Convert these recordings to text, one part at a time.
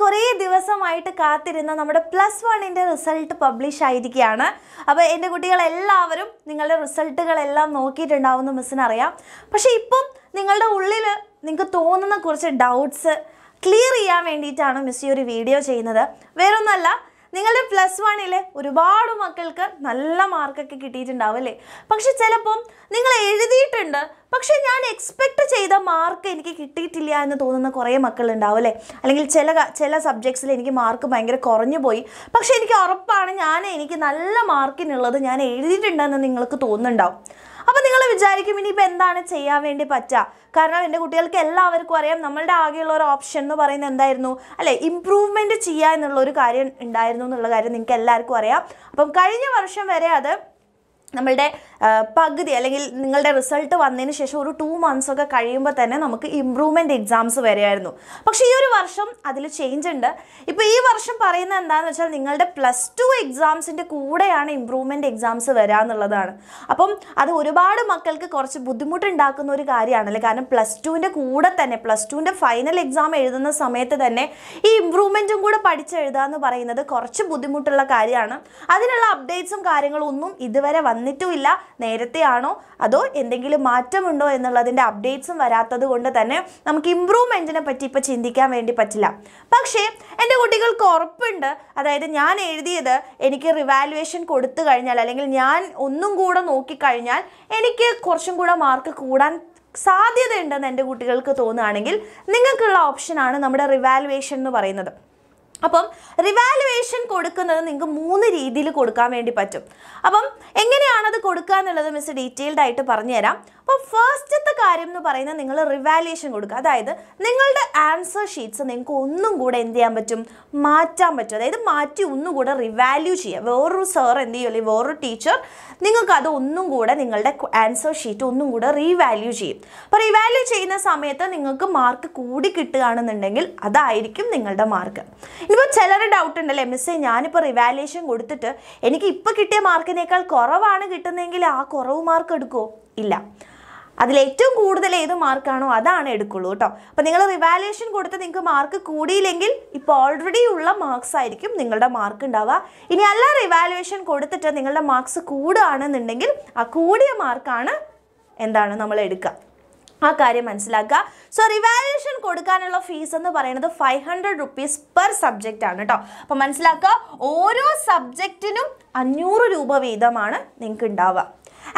കുറേ ദിവസമായിട്ട് കാത്തിരുന്ന നമ്മുടെ പ്ലസ് വണ്ണിൻ്റെ റിസൾട്ട് പബ്ലിഷ് ആയിരിക്കുകയാണ് അപ്പോൾ എൻ്റെ കുട്ടികളെല്ലാവരും നിങ്ങളുടെ റിസൾട്ടുകളെല്ലാം നോക്കിയിട്ടുണ്ടാവുമെന്ന് മിസ്സിനറിയാം പക്ഷേ ഇപ്പം നിങ്ങളുടെ ഉള്ളിൽ നിങ്ങൾക്ക് തോന്നുന്ന കുറച്ച് ഡൗട്ട്സ് ക്ലിയർ ചെയ്യാൻ വേണ്ടിയിട്ടാണ് മിസ് ഈ ഒരു വീഡിയോ ചെയ്യുന്നത് വേറൊന്നുമല്ല നിങ്ങളുടെ പ്ലസ് വണ്ണിലെ ഒരുപാട് മക്കൾക്ക് നല്ല മാർക്കൊക്കെ കിട്ടിയിട്ടുണ്ടാവും അല്ലേ പക്ഷെ ചിലപ്പം നിങ്ങൾ എഴുതിയിട്ടുണ്ട് പക്ഷേ ഞാൻ എക്സ്പെക്ട് ചെയ്ത മാർക്ക് എനിക്ക് കിട്ടിയിട്ടില്ല എന്ന് തോന്നുന്ന കുറേ മക്കളുണ്ടാവും അല്ലേ അല്ലെങ്കിൽ ചില ചില സബ്ജക്ട്സിൽ എനിക്ക് മാർക്ക് ഭയങ്കര കുറഞ്ഞു പോയി പക്ഷേ എനിക്ക് ഉറപ്പാണ് ഞാൻ എനിക്ക് നല്ല മാർക്കിനുള്ളത് ഞാൻ എഴുതിയിട്ടുണ്ടെന്ന് നിങ്ങൾക്ക് തോന്നുന്നുണ്ടാവും അപ്പോൾ നിങ്ങൾ വിചാരിക്കും ഇനിയിപ്പോൾ എന്താണ് ചെയ്യാൻ വേണ്ടി പറ്റുക കാരണം എൻ്റെ കുട്ടികൾക്ക് എല്ലാവർക്കും അറിയാം നമ്മളുടെ ആകെയുള്ള ഒരു ഓപ്ഷൻ എന്ന് പറയുന്നത് എന്തായിരുന്നു അല്ലേ ഇമ്പ്രൂവ്മെൻറ്റ് ചെയ്യുക എന്നുള്ള ഒരു കാര്യം ഉണ്ടായിരുന്നു എന്നുള്ള കാര്യം നിങ്ങൾക്ക് എല്ലാവർക്കും അറിയാം അപ്പം കഴിഞ്ഞ വർഷം വരെ അത് നമ്മളുടെ പകുതി അല്ലെങ്കിൽ നിങ്ങളുടെ റിസൾട്ട് വന്നതിന് ശേഷം ഒരു ടു മന്ത്സ് ഒക്കെ കഴിയുമ്പോൾ തന്നെ നമുക്ക് ഇമ്പ്രൂവ്മെൻറ്റ് എക്സാംസ് വരെയായിരുന്നു പക്ഷേ ഈ ഒരു വർഷം അതിൽ ചേഞ്ച് ഉണ്ട് ഇപ്പോൾ ഈ വർഷം പറയുന്നത് എന്താണെന്ന് വെച്ചാൽ നിങ്ങളുടെ പ്ലസ് ടു എക്സാംസിൻ്റെ കൂടെയാണ് ഇമ്പ്രൂവ്മെൻ്റ് എക്സാംസ് വരിക എന്നുള്ളതാണ് അപ്പം അത് ഒരുപാട് മക്കൾക്ക് കുറച്ച് ബുദ്ധിമുട്ടുണ്ടാക്കുന്ന ഒരു കാര്യമാണല്ലേ കാരണം പ്ലസ് ടുവിൻ്റെ കൂടെ തന്നെ പ്ലസ് ടുവിൻ്റെ ഫൈനൽ എക്സാം എഴുതുന്ന സമയത്ത് തന്നെ ഈ ഇമ്പ്രൂവ്മെൻറ്റും കൂടെ പഠിച്ചെഴുതുക എന്ന് പറയുന്നത് കുറച്ച് ബുദ്ധിമുട്ടുള്ള കാര്യമാണ് അതിനുള്ള അപ്ഡേറ്റ്സും കാര്യങ്ങളും ഒന്നും ഇതുവരെ വന്നു വന്നിട്ടുമില്ല നേരത്തെയാണോ അതോ എന്തെങ്കിലും മാറ്റമുണ്ടോ എന്നുള്ളതിൻ്റെ അപ്ഡേറ്റ്സും വരാത്തത് കൊണ്ട് തന്നെ നമുക്ക് ഇമ്പ്രൂവ്മെൻറ്റിനെ പറ്റി ഇപ്പം ചിന്തിക്കാൻ വേണ്ടി പറ്റില്ല പക്ഷേ എൻ്റെ കുട്ടികൾക്ക് ഉറപ്പുണ്ട് അതായത് ഞാൻ എഴുതിയത് എനിക്ക് റിവാലുവേഷൻ കൊടുത്തു കഴിഞ്ഞാൽ അല്ലെങ്കിൽ ഞാൻ ഒന്നും കൂടെ നോക്കിക്കഴിഞ്ഞാൽ എനിക്ക് കുറച്ചും കൂടെ മാർക്ക് കൂടാൻ സാധ്യതയുണ്ടെന്ന് എൻ്റെ കുട്ടികൾക്ക് തോന്നുകയാണെങ്കിൽ നിങ്ങൾക്കുള്ള ഓപ്ഷനാണ് നമ്മുടെ റിവാലുവേഷൻ എന്ന് പറയുന്നത് അപ്പം റിവാലുവേഷൻ കൊടുക്കുന്നത് നിങ്ങൾക്ക് മൂന്ന് രീതിയിൽ കൊടുക്കാൻ വേണ്ടി പറ്റും അപ്പം എങ്ങനെയാണത് കൊടുക്കുക എന്നുള്ളത് മിസ് ഡീറ്റെയിൽഡ് ആയിട്ട് പറഞ്ഞുതരാം അപ്പം ഫസ്റ്റത്തെ കാര്യം എന്ന് പറയുന്നത് നിങ്ങൾ റിവാലുവേഷൻ കൊടുക്കുക അതായത് നിങ്ങളുടെ ആൻസർ ഷീറ്റ്സ് നിങ്ങൾക്ക് ഒന്നും കൂടെ എന്ത് ചെയ്യാൻ പറ്റും മാറ്റാൻ പറ്റും അതായത് മാറ്റി ഒന്നും കൂടെ റിവാല്യൂ ചെയ്യുക വേറൊരു സാർ എന്ത് ചെയ്യും അല്ലെങ്കിൽ വേറൊരു ടീച്ചർ നിങ്ങൾക്ക് അത് ഒന്നും കൂടെ നിങ്ങളുടെ ആൻസർ ഷീറ്റ് ഒന്നും കൂടെ റീവാല്യൂ ചെയ്യും അപ്പോൾ റീവാല്യൂ ചെയ്യുന്ന സമയത്ത് നിങ്ങൾക്ക് മാർക്ക് കൂടി കിട്ടുകയാണെന്നുണ്ടെങ്കിൽ അതായിരിക്കും നിങ്ങളുടെ മാർക്ക് ഇതിപ്പോൾ ചിലരുടെ ഡൗട്ട് ഉണ്ടല്ലേ മിസ്സേ ഞാനിപ്പോൾ റിവാലുവേഷൻ കൊടുത്തിട്ട് എനിക്ക് ഇപ്പോൾ കിട്ടിയ മാർക്കിനേക്കാൾ കുറവാണ് കിട്ടുന്നതെങ്കിൽ ആ കുറവ് മാർക്ക് എടുക്കുമോ ഇല്ല അതിൽ ഏറ്റവും കൂടുതൽ ഏത് മാർക്കാണോ അതാണ് എടുക്കുള്ളൂ കേട്ടോ അപ്പോൾ നിങ്ങൾ റിവാലുവേഷൻ കൊടുത്ത് നിങ്ങൾക്ക് മാർക്ക് കൂടിയില്ലെങ്കിൽ ഇപ്പോൾ ഓൾറെഡി ഉള്ള മാർക്സ് ആയിരിക്കും നിങ്ങളുടെ മാർക്ക് ഉണ്ടാവുക ഇനി അല്ല റിവാലുവേഷൻ കൊടുത്തിട്ട് നിങ്ങളുടെ മാർക്സ് കൂടുകയാണെന്നുണ്ടെങ്കിൽ ആ കൂടിയ മാർക്കാണ് എന്താണ് നമ്മൾ എടുക്കുക ആ കാര്യം മനസ്സിലാക്കുക സോ റിവാലുവേഷൻ കൊടുക്കാനുള്ള ഫീസ് എന്ന് പറയുന്നത് five hundred rupees per subject ആണ് കേട്ടോ അപ്പോൾ മനസ്സിലാക്കുക ഓരോ സബ്ജക്റ്റിനും അഞ്ഞൂറ് രൂപ വീതമാണ് നിങ്ങൾക്ക് ഉണ്ടാവുക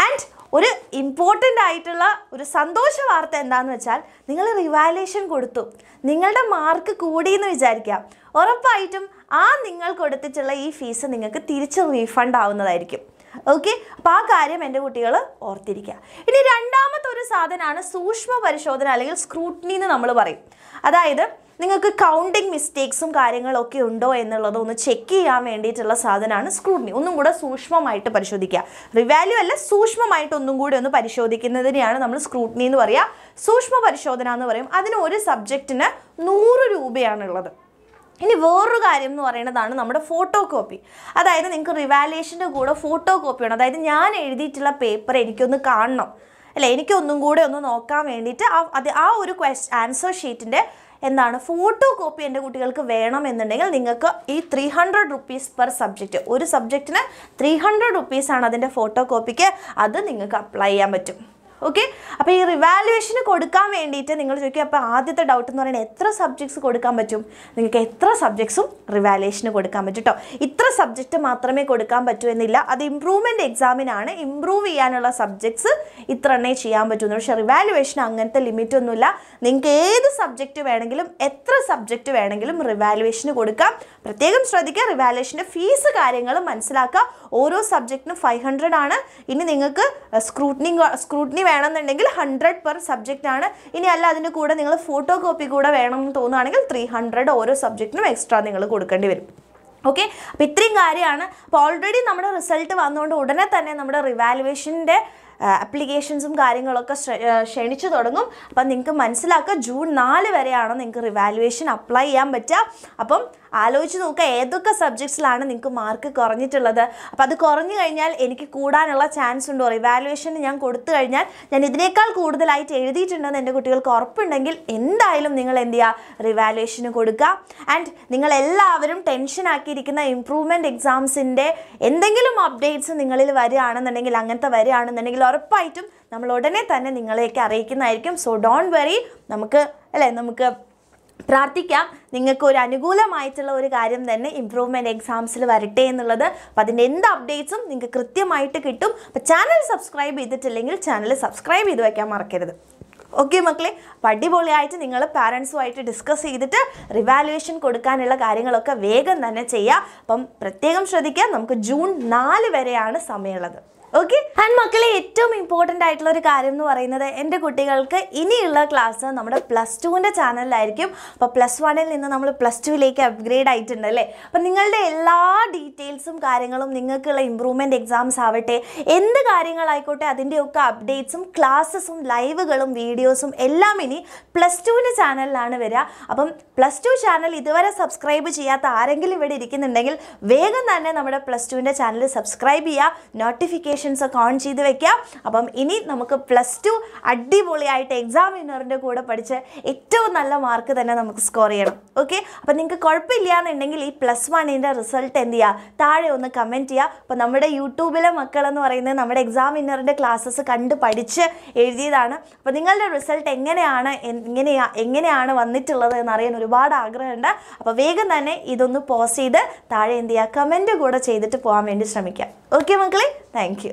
ആൻഡ് ഒരു ഇമ്പോർട്ടൻ്റ് ആയിട്ടുള്ള ഒരു സന്തോഷ വാർത്ത എന്താണെന്ന് വെച്ചാൽ നിങ്ങൾ റിവാലുവേഷൻ കൊടുത്തു നിങ്ങളുടെ മാർക്ക് കൂടിയെന്ന് വിചാരിക്കുക ഉറപ്പായിട്ടും ആ നിങ്ങൾ കൊടുത്തിട്ടുള്ള ഈ ഫീസ് നിങ്ങൾക്ക് തിരിച്ച് റീഫണ്ട് ആവുന്നതായിരിക്കും ഓക്കെ അപ്പോൾ ആ കാര്യം എൻ്റെ കുട്ടികൾ ഓർത്തിരിക്കുക ഇനി രണ്ടാമത്തെ ഒരു സാധനമാണ് സൂക്ഷ്മ പരിശോധന അല്ലെങ്കിൽ സ്ക്രൂട്ടിനി എന്ന് നമ്മൾ പറയും അതായത് നിങ്ങൾക്ക് കൗണ്ടിങ് മിസ്റ്റേക്സും കാര്യങ്ങളൊക്കെ ഉണ്ടോ എന്നുള്ളത് ഒന്ന് ചെക്ക് ചെയ്യാൻ വേണ്ടിയിട്ടുള്ള സാധനമാണ് സ്ക്രൂട്ടിനി ഒന്നും കൂടെ സൂക്ഷ്മമായിട്ട് പരിശോധിക്കുക റിവാല്യൂ അല്ല സൂക്ഷ്മമായിട്ട് ഒന്നും കൂടി ഒന്ന് പരിശോധിക്കുന്നതിനെയാണ് നമ്മൾ സ്ക്രൂട്ടിനി എന്ന് പറയുക സൂക്ഷ്മ പരിശോധന എന്ന് പറയും അതിന് ഒരു സബ്ജക്റ്റിന് നൂറ് രൂപയാണുള്ളത് ഇനി വേറൊരു കാര്യം എന്ന് പറയുന്നതാണ് നമ്മുടെ ഫോട്ടോ കോപ്പി അതായത് നിങ്ങൾക്ക് റിവാലുവേഷൻ്റെ കൂടെ ഫോട്ടോ കോപ്പി വേണം അതായത് ഞാൻ എഴുതിയിട്ടുള്ള പേപ്പർ എനിക്കൊന്ന് കാണണം അല്ല എനിക്കൊന്നും കൂടെ ഒന്ന് നോക്കാൻ വേണ്ടിയിട്ട് ആ അത് ആ ഒരു ക്വസ്റ്റ് ആൻസർ ഷീറ്റിൻ്റെ എന്താണ് ഫോട്ടോ കോപ്പി എൻ്റെ കുട്ടികൾക്ക് വേണമെന്നുണ്ടെങ്കിൽ നിങ്ങൾക്ക് ഈ three hundred rupees per subject ഒരു സബ്ജക്റ്റിന് ത്രീ ഹൺഡ്രഡ് റുപ്പീസാണ് അതിൻ്റെ ഫോട്ടോ കോപ്പിക്ക് അത് നിങ്ങൾക്ക് അപ്ലൈ ചെയ്യാൻ പറ്റും ഓക്കെ അപ്പോൾ ഈ റിവാലുവേഷന് കൊടുക്കാൻ വേണ്ടിയിട്ട് നിങ്ങൾ ചോദിക്കുക അപ്പോൾ ആദ്യത്തെ ഡൗട്ട് എന്ന് പറയുന്നത് എത്ര സബ്ജക്ട്സ് കൊടുക്കാൻ പറ്റും നിങ്ങൾക്ക് എത്ര സബ്ജക്ട്സും റിവാലുവേഷന് കൊടുക്കാൻ പറ്റും കേട്ടോ ഇത്ര സബ്ജക്റ്റ് മാത്രമേ കൊടുക്കാൻ പറ്റൂ എന്നില്ല അത് ഇമ്പ്രൂവ്മെൻറ്റ് എക്സാമിനാണ് ഇമ്പ്രൂവ് ചെയ്യാനുള്ള സബ്ജക്ട്സ് ഇത്ര എണ്ണേ ചെയ്യാൻ പറ്റുന്നു പക്ഷേ റിവാലുവേഷൻ അങ്ങനത്തെ ലിമിറ്റ് ഒന്നുമില്ല നിങ്ങൾക്ക് ഏത് സബ്ജക്റ്റ് വേണമെങ്കിലും എത്ര സബ്ജക്റ്റ് വേണമെങ്കിലും റിവാലുവേഷന് കൊടുക്കാം പ്രത്യേകം ശ്രദ്ധിക്കുക റിവാലുവേഷൻ്റെ ഫീസ് കാര്യങ്ങൾ മനസ്സിലാക്കുക ഓരോ സബ്ജക്റ്റിനും ഫൈവ് ഹൺഡ്രഡ് ആണ് ഇനി നിങ്ങൾക്ക് സ്ക്രൂട്ടിനി സ്ക്രൂട്ടിനി വേണമെന്നുണ്ടെങ്കിൽ ഹൺഡ്രഡ് പെർ സബ്ജക്റ്റ് ആണ് ഇനി അല്ല അതിൻ്റെ കൂടെ നിങ്ങൾ ഫോട്ടോ കോപ്പി കൂടെ എന്ന് തോന്നുകയാണെങ്കിൽ ത്രീ ഹൺഡ്രഡ് ഓരോ സബ്ജക്റ്റിനും എക്സ്ട്രാ നിങ്ങൾ കൊടുക്കേണ്ടി വരും ഓക്കെ അപ്പോൾ ഇത്രയും കാര്യമാണ് അപ്പോൾ ഓൾറെഡി നമ്മുടെ റിസൾട്ട് വന്നുകൊണ്ട് ഉടനെ തന്നെ നമ്മുടെ റിവാലുവേഷൻ്റെ ആപ്ലിക്കേഷൻസും കാര്യങ്ങളൊക്കെ ക്ഷണിച്ചു തുടങ്ങും അപ്പം നിങ്ങൾക്ക് മനസ്സിലാക്കുക ജൂൺ നാല് വരെയാണ് നിങ്ങൾക്ക് റിവാലുവേഷൻ അപ്ലൈ ചെയ്യാൻ പറ്റുക അപ്പം ആലോചിച്ച് നോക്കുക ഏതൊക്കെ സബ്ജക്ട്സിലാണ് നിങ്ങൾക്ക് മാർക്ക് കുറഞ്ഞിട്ടുള്ളത് അപ്പോൾ അത് കുറഞ്ഞു കഴിഞ്ഞാൽ എനിക്ക് കൂടാനുള്ള ചാൻസ് ഉണ്ടോ ഇവാലുവേഷൻ ഞാൻ കൊടുത്തു കഴിഞ്ഞാൽ ഞാൻ ഇതിനേക്കാൾ കൂടുതലായിട്ട് എഴുതിയിട്ടുണ്ടെന്ന് എൻ്റെ കുട്ടികൾക്ക് ഉറപ്പുണ്ടെങ്കിൽ എന്തായാലും നിങ്ങൾ എന്ത് ചെയ്യുക റിവാലുവേഷന് കൊടുക്കുക ആൻഡ് നിങ്ങൾ എല്ലാവരും ടെൻഷൻ ആക്കിയിരിക്കുന്ന ഇമ്പ്രൂവ്മെൻറ്റ് എക്സാംസിൻ്റെ എന്തെങ്കിലും അപ്ഡേറ്റ്സ് നിങ്ങളിൽ വരികയാണെന്നുണ്ടെങ്കിൽ അങ്ങനത്തെ വരികയാണെന്നുണ്ടെങ്കിൽ ഉറപ്പായിട്ടും നമ്മൾ ഉടനെ തന്നെ നിങ്ങളെയൊക്കെ അറിയിക്കുന്നതായിരിക്കും സോ ഡോണ്ട് വെറി നമുക്ക് അല്ലേ നമുക്ക് പ്രാർത്ഥിക്കാം നിങ്ങൾക്ക് ഒരു അനുകൂലമായിട്ടുള്ള ഒരു കാര്യം തന്നെ ഇമ്പ്രൂവ്മെൻറ്റ് എക്സാംസിൽ വരട്ടെ എന്നുള്ളത് അപ്പോൾ അതിൻ്റെ എന്ത് അപ്ഡേറ്റ്സും നിങ്ങൾക്ക് കൃത്യമായിട്ട് കിട്ടും അപ്പോൾ ചാനൽ സബ്സ്ക്രൈബ് ചെയ്തിട്ടില്ലെങ്കിൽ ചാനൽ സബ്സ്ക്രൈബ് ചെയ്ത് വയ്ക്കാൻ മറക്കരുത് ഓക്കെ മക്കളെ അപ്പോൾ അടിപൊളിയായിട്ട് നിങ്ങൾ പാരൻസുമായിട്ട് ഡിസ്കസ് ചെയ്തിട്ട് റിവാലുവേഷൻ കൊടുക്കാനുള്ള കാര്യങ്ങളൊക്കെ വേഗം തന്നെ ചെയ്യുക അപ്പം പ്രത്യേകം ശ്രദ്ധിക്കുക നമുക്ക് ജൂൺ നാല് വരെയാണ് സമയമുള്ളത് ഓക്കെ ആൻഡ് മക്കളെ ഏറ്റവും ഇമ്പോർട്ടൻ്റ് ആയിട്ടുള്ള ഒരു കാര്യം എന്ന് പറയുന്നത് എൻ്റെ കുട്ടികൾക്ക് ഇനിയുള്ള ക്ലാസ് നമ്മുടെ പ്ലസ് ടുവിൻ്റെ ചാനലിലായിരിക്കും അപ്പോൾ പ്ലസ് വണ്ണിൽ നിന്ന് നമ്മൾ പ്ലസ് ടുവിലേക്ക് അപ്ഗ്രേഡ് ആയിട്ടുണ്ട് അല്ലേ അപ്പം നിങ്ങളുടെ എല്ലാ ഡീറ്റെയിൽസും കാര്യങ്ങളും നിങ്ങൾക്കുള്ള ഇമ്പ്രൂവ്മെൻറ്റ് എക്സാംസ് ആവട്ടെ എന്ത് കാര്യങ്ങളായിക്കോട്ടെ അതിൻ്റെയൊക്കെ അപ്ഡേറ്റ്സും ക്ലാസ്സസും ലൈവുകളും വീഡിയോസും എല്ലാം ഇനി പ്ലസ് ടുവിൻ്റെ ചാനലിലാണ് വരിക അപ്പം പ്ലസ് ടു ചാനൽ ഇതുവരെ സബ്സ്ക്രൈബ് ചെയ്യാത്ത ആരെങ്കിലും ഇവിടെ ഇരിക്കുന്നുണ്ടെങ്കിൽ വേഗം തന്നെ നമ്മുടെ പ്ലസ് ടുവിൻ്റെ ചാനൽ സബ്സ്ക്രൈബ് ചെയ്യുക നോട്ടിഫിക്കേഷൻ നോട്ടിഫിക്കേഷൻസ് ഒക്കെ ഓൺ ചെയ്ത് വെക്കാം അപ്പം ഇനി നമുക്ക് പ്ലസ് ടു അടിപൊളിയായിട്ട് എക്സാമിനറിൻ്റെ കൂടെ പഠിച്ച് ഏറ്റവും നല്ല മാർക്ക് തന്നെ നമുക്ക് സ്കോർ ചെയ്യണം ഓക്കെ അപ്പം നിങ്ങൾക്ക് കുഴപ്പമില്ല എന്നുണ്ടെങ്കിൽ ഈ പ്ലസ് വണ്ണിൻ്റെ റിസൾട്ട് എന്ത് ചെയ്യുക താഴെ ഒന്ന് കമൻറ്റ് ചെയ്യുക അപ്പം നമ്മുടെ യൂട്യൂബിലെ മക്കളെന്ന് പറയുന്നത് നമ്മുടെ എക്സാമിനറിൻ്റെ ക്ലാസ്സസ് കണ്ട് പഠിച്ച് എഴുതിയതാണ് അപ്പോൾ നിങ്ങളുടെ റിസൾട്ട് എങ്ങനെയാണ് എങ്ങനെയാ എങ്ങനെയാണ് വന്നിട്ടുള്ളത് എന്നറിയാൻ ഒരുപാട് ആഗ്രഹമുണ്ട് അപ്പോൾ വേഗം തന്നെ ഇതൊന്ന് പോസ്റ്റ് ചെയ്ത് താഴെ എന്ത് ചെയ്യുക കമൻറ്റ് കൂടെ ചെയ്തിട്ട് പോകാൻ വേണ്ടി ശ്രമിക്കാം ഓക്കെ മക്കളെ താങ്ക്